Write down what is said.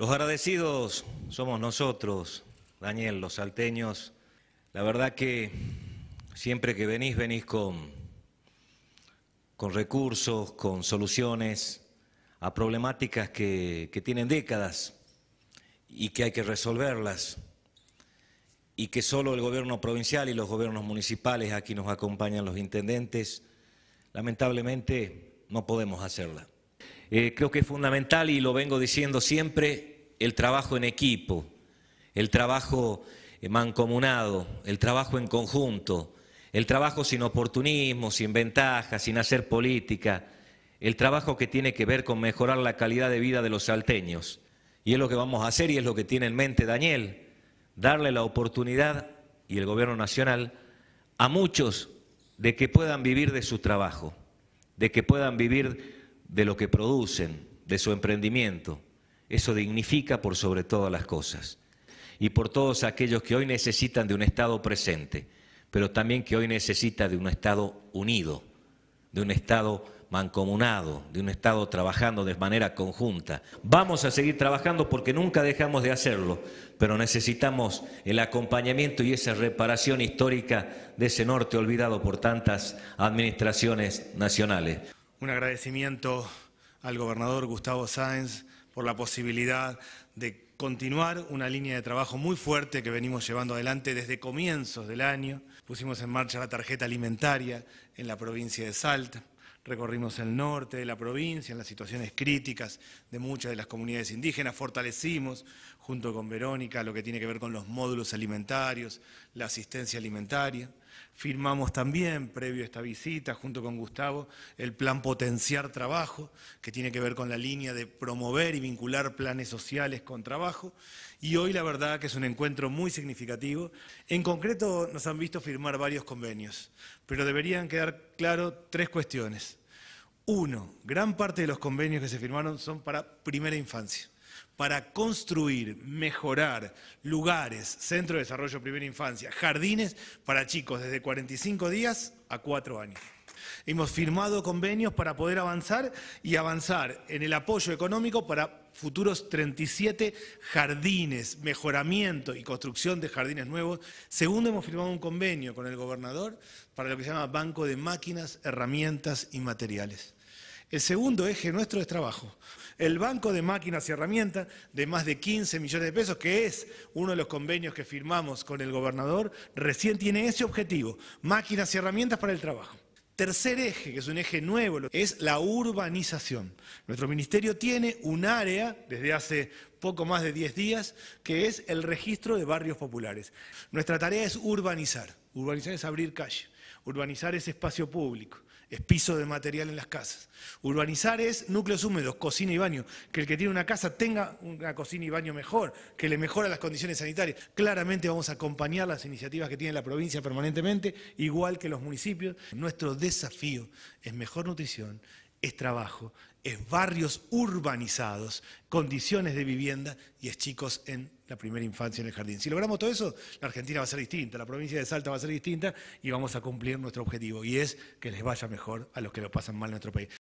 Los agradecidos somos nosotros, Daniel, los salteños. La verdad que siempre que venís, venís con, con recursos, con soluciones a problemáticas que, que tienen décadas y que hay que resolverlas y que solo el gobierno provincial y los gobiernos municipales, aquí nos acompañan los intendentes, lamentablemente no podemos hacerla. Eh, creo que es fundamental, y lo vengo diciendo siempre, el trabajo en equipo, el trabajo eh, mancomunado, el trabajo en conjunto, el trabajo sin oportunismo, sin ventaja, sin hacer política, el trabajo que tiene que ver con mejorar la calidad de vida de los salteños. Y es lo que vamos a hacer y es lo que tiene en mente Daniel, darle la oportunidad y el Gobierno Nacional a muchos de que puedan vivir de su trabajo, de que puedan vivir de lo que producen, de su emprendimiento. Eso dignifica por sobre todas las cosas. Y por todos aquellos que hoy necesitan de un Estado presente, pero también que hoy necesita de un Estado unido, de un Estado mancomunado, de un Estado trabajando de manera conjunta. Vamos a seguir trabajando porque nunca dejamos de hacerlo, pero necesitamos el acompañamiento y esa reparación histórica de ese norte olvidado por tantas administraciones nacionales un agradecimiento al gobernador Gustavo Sáenz por la posibilidad de continuar una línea de trabajo muy fuerte que venimos llevando adelante desde comienzos del año. Pusimos en marcha la tarjeta alimentaria en la provincia de Salta. Recorrimos el norte de la provincia en las situaciones críticas de muchas de las comunidades indígenas, fortalecimos junto con Verónica lo que tiene que ver con los módulos alimentarios, la asistencia alimentaria. Firmamos también, previo a esta visita, junto con Gustavo, el plan Potenciar Trabajo, que tiene que ver con la línea de promover y vincular planes sociales con trabajo. Y hoy la verdad que es un encuentro muy significativo. En concreto nos han visto firmar varios convenios, pero deberían quedar claro tres cuestiones. Uno, gran parte de los convenios que se firmaron son para primera infancia para construir, mejorar lugares, centro de desarrollo primera infancia, jardines para chicos desde 45 días a 4 años. Hemos firmado convenios para poder avanzar y avanzar en el apoyo económico para futuros 37 jardines, mejoramiento y construcción de jardines nuevos. Segundo, hemos firmado un convenio con el gobernador para lo que se llama Banco de Máquinas, Herramientas y Materiales. El segundo eje nuestro es trabajo. El banco de máquinas y herramientas de más de 15 millones de pesos, que es uno de los convenios que firmamos con el gobernador, recién tiene ese objetivo, máquinas y herramientas para el trabajo. Tercer eje, que es un eje nuevo, es la urbanización. Nuestro ministerio tiene un área, desde hace poco más de 10 días, que es el registro de barrios populares. Nuestra tarea es urbanizar. Urbanizar es abrir calle, urbanizar es espacio público es piso de material en las casas. Urbanizar es núcleos húmedos, cocina y baño. Que el que tiene una casa tenga una cocina y baño mejor, que le mejora las condiciones sanitarias. Claramente vamos a acompañar las iniciativas que tiene la provincia permanentemente, igual que los municipios. Nuestro desafío es mejor nutrición, es trabajo, es barrios urbanizados, condiciones de vivienda y es chicos en la primera infancia en el jardín. Si logramos todo eso, la Argentina va a ser distinta, la provincia de Salta va a ser distinta y vamos a cumplir nuestro objetivo, y es que les vaya mejor a los que lo pasan mal en nuestro país.